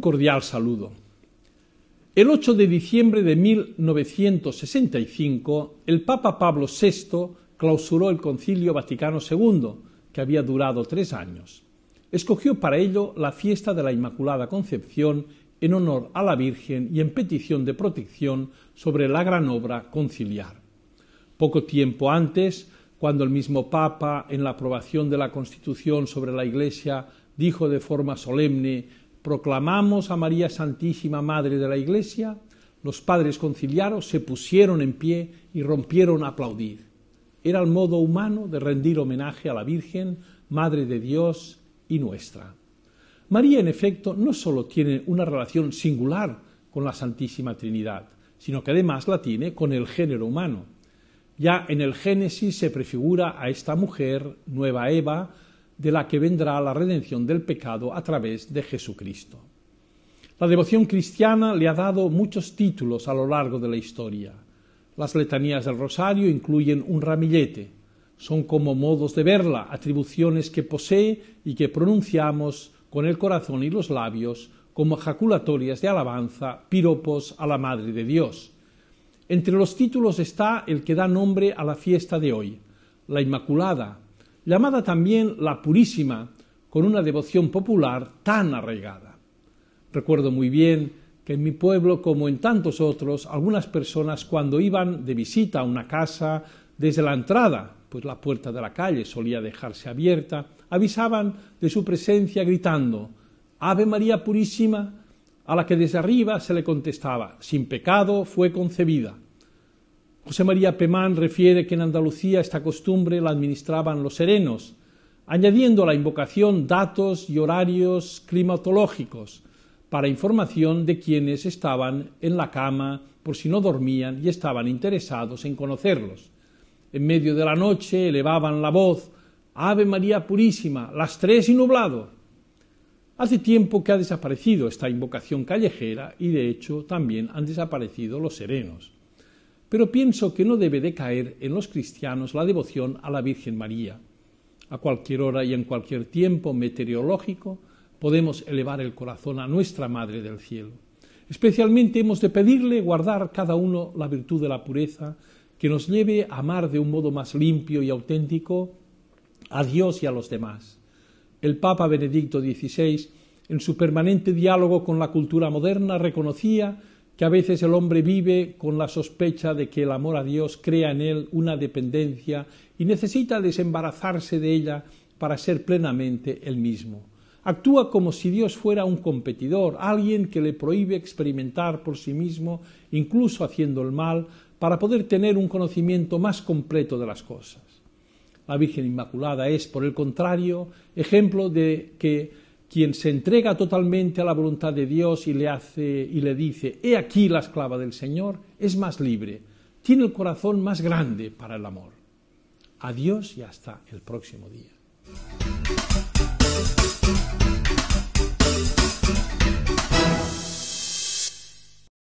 cordial saludo. El 8 de diciembre de 1965, el Papa Pablo VI clausuró el Concilio Vaticano II, que había durado tres años. Escogió para ello la fiesta de la Inmaculada Concepción en honor a la Virgen y en petición de protección sobre la gran obra conciliar. Poco tiempo antes, cuando el mismo Papa, en la aprobación de la Constitución sobre la Iglesia, dijo de forma solemne proclamamos a María Santísima Madre de la Iglesia, los padres conciliaros se pusieron en pie y rompieron a aplaudir. Era el modo humano de rendir homenaje a la Virgen, Madre de Dios y nuestra. María, en efecto, no solo tiene una relación singular con la Santísima Trinidad, sino que además la tiene con el género humano. Ya en el Génesis se prefigura a esta mujer, nueva Eva, de la que vendrá la redención del pecado a través de Jesucristo. La devoción cristiana le ha dado muchos títulos a lo largo de la historia. Las letanías del rosario incluyen un ramillete. Son como modos de verla, atribuciones que posee y que pronunciamos con el corazón y los labios, como ejaculatorias de alabanza, piropos a la Madre de Dios. Entre los títulos está el que da nombre a la fiesta de hoy, la Inmaculada, llamada también la Purísima, con una devoción popular tan arraigada. Recuerdo muy bien que en mi pueblo, como en tantos otros, algunas personas cuando iban de visita a una casa, desde la entrada, pues la puerta de la calle solía dejarse abierta, avisaban de su presencia gritando Ave María Purísima, a la que desde arriba se le contestaba Sin pecado fue concebida. José María Pemán refiere que en Andalucía esta costumbre la administraban los serenos, añadiendo a la invocación datos y horarios climatológicos para información de quienes estaban en la cama por si no dormían y estaban interesados en conocerlos. En medio de la noche elevaban la voz Ave María Purísima, las tres y nublado. Hace tiempo que ha desaparecido esta invocación callejera y de hecho también han desaparecido los serenos pero pienso que no debe de caer en los cristianos la devoción a la Virgen María. A cualquier hora y en cualquier tiempo meteorológico podemos elevar el corazón a nuestra Madre del Cielo. Especialmente hemos de pedirle guardar cada uno la virtud de la pureza que nos lleve a amar de un modo más limpio y auténtico a Dios y a los demás. El Papa Benedicto XVI, en su permanente diálogo con la cultura moderna, reconocía que a veces el hombre vive con la sospecha de que el amor a Dios crea en él una dependencia y necesita desembarazarse de ella para ser plenamente él mismo. Actúa como si Dios fuera un competidor, alguien que le prohíbe experimentar por sí mismo, incluso haciendo el mal, para poder tener un conocimiento más completo de las cosas. La Virgen Inmaculada es, por el contrario, ejemplo de que quien se entrega totalmente a la voluntad de Dios y le hace y le dice, he aquí la esclava del Señor, es más libre, tiene el corazón más grande para el amor. Adiós y hasta el próximo día.